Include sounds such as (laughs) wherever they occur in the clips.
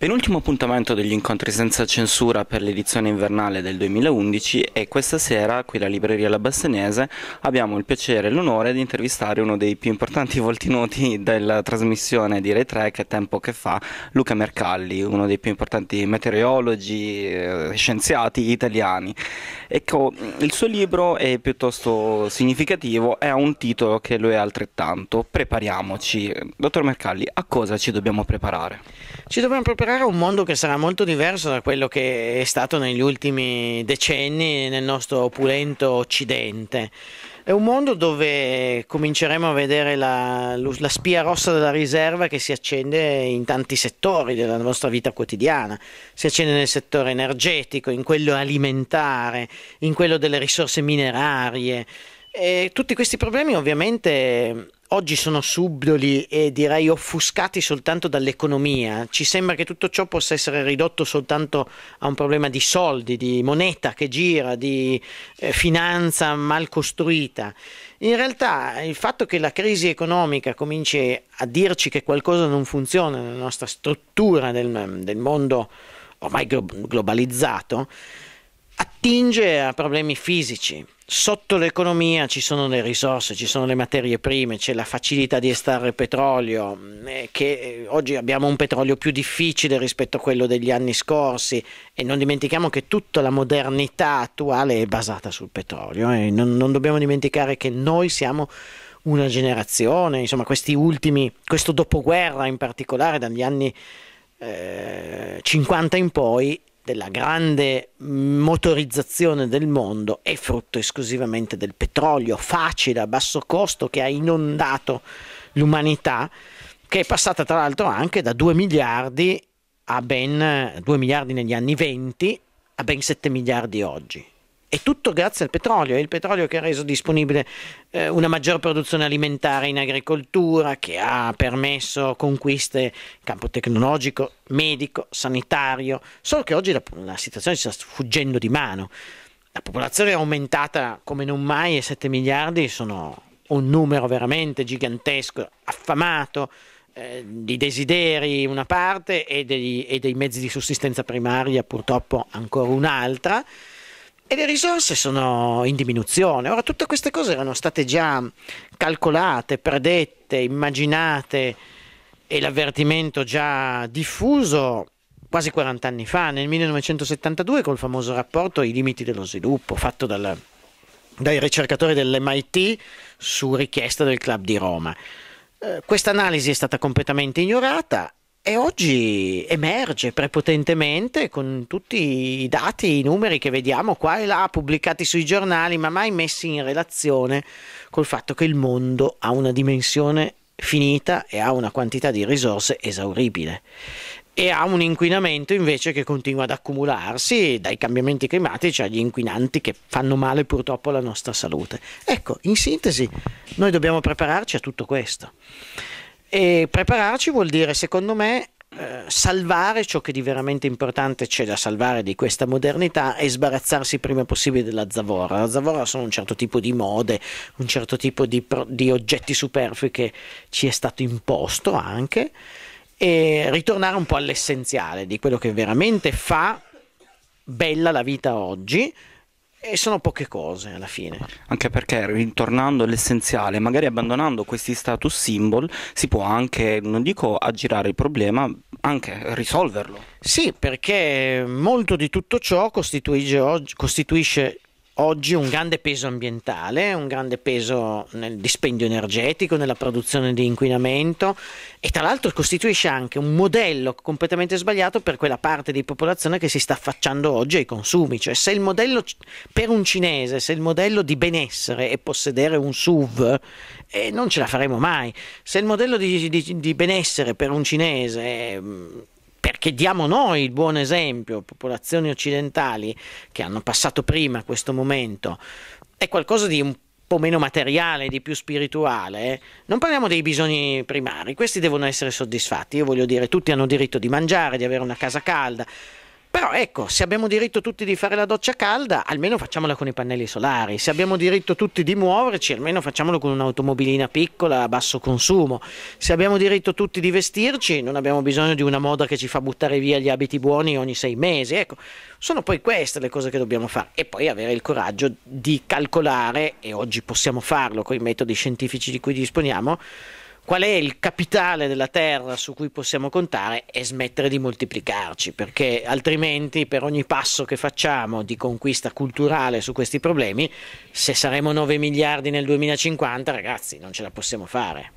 Penultimo appuntamento degli incontri senza censura per l'edizione invernale del 2011 e questa sera qui alla Libreria La Bassanese abbiamo il piacere e l'onore di intervistare uno dei più importanti (laughs) volti noti della trasmissione di Rai 3 che tempo che fa, Luca Mercalli, uno dei più importanti meteorologi, eh, scienziati italiani. Ecco, il suo libro è piuttosto significativo e ha un titolo che lo è altrettanto, Prepariamoci. Dottor Mercalli, a cosa ci dobbiamo preparare? Ci dobbiamo preparare sembrare un mondo che sarà molto diverso da quello che è stato negli ultimi decenni nel nostro opulento occidente. È un mondo dove cominceremo a vedere la, la, spia rossa della riserva che si accende in tanti settori della nostra vita quotidiana. Si accende nel settore energetico, in quello alimentare, in quello delle risorse minerarie. E tutti questi problemi ovviamente oggi sono subdoli e direi offuscati soltanto dall'economia. Ci sembra che tutto ciò possa essere ridotto soltanto a un problema di soldi, di moneta che gira, di eh, finanza mal costruita. In realtà il fatto che la crisi economica cominci a dirci che qualcosa non funziona nella nostra struttura del, del mondo ormai globalizzato attinge a problemi fisici. Sotto l'economia ci sono le risorse, ci sono le materie prime, c'è la facilità di estrarre petrolio, mm, eh, che eh, oggi abbiamo un petrolio più difficile rispetto a quello degli anni scorsi e non dimentichiamo che tutta la modernità attuale è basata sul petrolio eh. non, non dobbiamo dimenticare che noi siamo una generazione, insomma questi ultimi, questo dopoguerra in particolare dagli anni eh, 50 in poi della grande motorizzazione del mondo è frutto esclusivamente del petrolio facile a basso costo che ha inondato l'umanità, che è passata tra l'altro anche da 2 miliardi a ben 2 miliardi negli anni 20 a ben 7 miliardi oggi è tutto grazie al petrolio, è il petrolio che ha reso disponibile eh, una maggior produzione alimentare in agricoltura, che ha permesso conquiste in campo tecnologico, medico, sanitario, solo che oggi la, la situazione ci sta sfuggendo di mano. La popolazione è aumentata come non mai e 7 miliardi sono un numero veramente gigantesco, affamato eh, di desideri una parte e, dei, e dei mezzi di sussistenza primaria purtroppo ancora un'altra e le risorse sono in diminuzione. Ora, tutte queste cose erano state già calcolate, predette, immaginate e l'avvertimento già diffuso quasi 40 anni fa, nel 1972, col famoso rapporto I limiti dello sviluppo, fatto dal, dai ricercatori dell'MIT su richiesta del Club di Roma. Eh, Questa analisi è stata completamente ignorata e oggi emerge prepotentemente con tutti i dati, i numeri che vediamo qua e là pubblicati sui giornali, ma mai messi in relazione col fatto che il mondo ha una dimensione finita e ha una quantità di risorse esauribile e ha un inquinamento invece che continua ad accumularsi dai cambiamenti climatici agli inquinanti che fanno male purtroppo alla nostra salute. Ecco, in sintesi, noi dobbiamo prepararci a tutto questo. E prepararci vuol dire, secondo me, eh, salvare ciò che di veramente importante c'è da salvare di questa modernità e sbarazzarsi prima possibile della zavorra. La zavorra sono un certo tipo di mode, un certo tipo di, di oggetti superflui che ci è stato imposto anche e ritornare un po' all'essenziale di quello che veramente fa bella la vita oggi e sono poche cose alla fine. Anche perché ritornando all'essenziale, magari abbandonando questi status symbol, si può anche, non dico aggirare il problema, anche risolverlo. Sì, perché molto di tutto ciò costituisce oggi, costituisce oggi un grande peso ambientale, un grande peso nel dispendio energetico, nella produzione di inquinamento e tra l'altro costituisce anche un modello completamente sbagliato per quella parte di popolazione che si sta affacciando oggi ai consumi, cioè se il modello per un cinese, se il modello di benessere è possedere un SUV, eh, non ce la faremo mai, se il modello di, di, di benessere per un cinese... Eh, che diamo noi il buon esempio, popolazioni occidentali che hanno passato prima questo momento, è qualcosa di un po' meno materiale, di più spirituale, non parliamo dei bisogni primari, questi devono essere soddisfatti. Io voglio dire, tutti hanno diritto di mangiare, di avere una casa calda, però ecco, se abbiamo diritto tutti di fare la doccia calda, almeno facciamola con i pannelli solari. Se abbiamo diritto tutti di muoverci, almeno facciamolo con un'automobilina piccola a basso consumo. Se abbiamo diritto tutti di vestirci, non abbiamo bisogno di una moda che ci fa buttare via gli abiti buoni ogni sei mesi. Ecco, sono poi queste le cose che dobbiamo fare. E poi avere il coraggio di calcolare, e oggi possiamo farlo con i metodi scientifici di cui disponiamo, qual è il capitale della Terra su cui possiamo contare e smettere di moltiplicarci, perché altrimenti per ogni passo che facciamo di conquista culturale su questi problemi, se saremo 9 miliardi nel 2050, ragazzi, non ce la possiamo fare.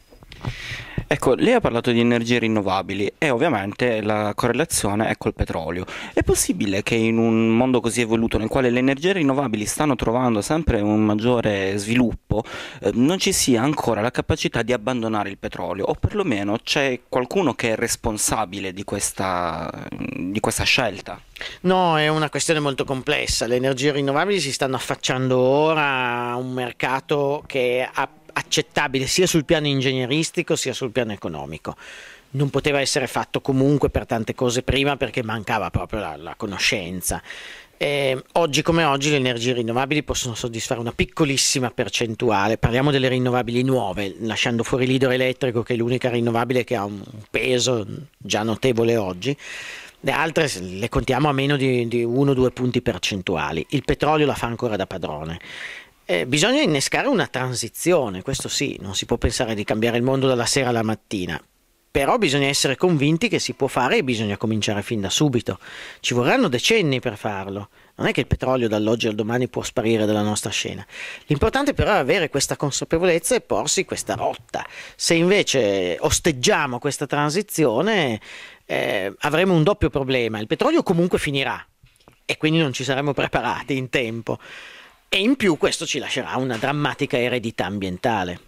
Ecco, lei ha parlato di energie rinnovabili e ovviamente la correlazione è col petrolio. È possibile che in un mondo così evoluto nel quale le energie rinnovabili stanno trovando sempre un maggiore sviluppo, eh, non ci sia ancora la capacità di abbandonare il petrolio o perlomeno c'è qualcuno che è responsabile di questa, di questa scelta? No, è una questione molto complessa. Le energie rinnovabili si stanno affacciando ora a un mercato che ha accettabile sia sul piano ingegneristico sia sul piano economico. Non poteva essere fatto comunque per tante cose prima perché mancava proprio la, la conoscenza. Eh, oggi come oggi le energie rinnovabili possono soddisfare una piccolissima percentuale, parliamo delle rinnovabili nuove, lasciando fuori l'idroelettrico che è l'unica rinnovabile che ha un peso già notevole oggi, le altre le contiamo a meno di, di 1-2 punti percentuali, il petrolio la fa ancora da padrone eh, bisogna innescare una transizione, questo sì, non si può pensare di cambiare il mondo dalla sera alla mattina, però bisogna essere convinti che si può fare e bisogna cominciare fin da subito. Ci vorranno decenni per farlo. Non è che il petrolio dall'oggi al domani può sparire dalla nostra scena. L'importante però è avere questa consapevolezza e porsi questa rotta. Se invece osteggiamo questa transizione eh, avremo un doppio problema. Il petrolio comunque finirà e quindi non ci saremo preparati in tempo e in più questo ci lascerà una drammatica eredità ambientale.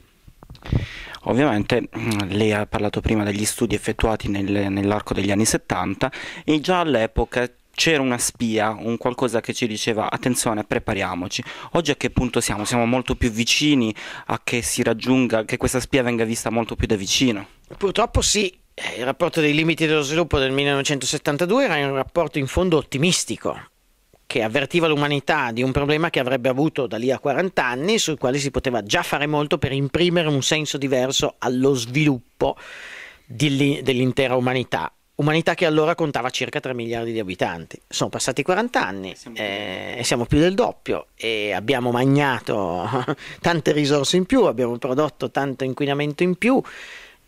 Ovviamente mm, lei ha parlato prima degli studi effettuati nel, nell'arco degli anni 70 e già all'epoca c'era una spia, un qualcosa che ci diceva attenzione, prepariamoci. Oggi a che punto siamo? Siamo molto più vicini a che si raggiunga, che questa spia venga vista molto più da vicino. Purtroppo sì, eh, il rapporto dei limiti dello sviluppo del 1972 era un rapporto in fondo ottimistico che avvertiva l'umanità di un problema che avrebbe avuto da lì a 40 anni, sul quale si poteva già fare molto per imprimere un senso diverso allo sviluppo dell'intera umanità. Umanità che allora contava circa 3 miliardi di abitanti. Sono passati 40 anni siamo eh, e siamo più del doppio e abbiamo magnato (laughs) tante risorse in più, abbiamo prodotto tanto inquinamento in più,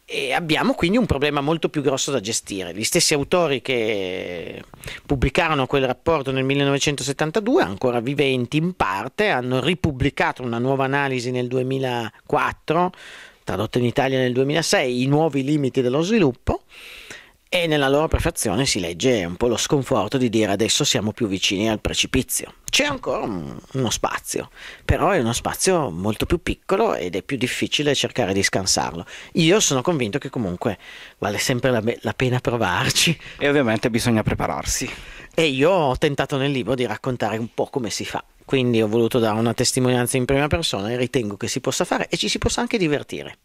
e abbiamo quindi un problema molto più grosso da gestire. Gli stessi autori che pubblicarono quel rapporto nel 1972, ancora viventi in parte, hanno ripubblicato una nuova analisi nel 2004, tradotta in Italia nel 2006, I nuovi limiti dello sviluppo e nella loro perfezione si legge un po' lo sconforto di dire adesso siamo più vicini al precipizio. C'è ancora uno spazio, però è uno spazio molto più piccolo ed è più difficile cercare di scansarlo. Io sono convinto che comunque vale sempre la, la pena provarci. E ovviamente bisogna prepararsi. E io ho tentato nel libro di raccontare un po' come si fa quindi ho voluto dare una testimonianza in prima persona e ritengo che si possa fare e ci si possa anche divertire.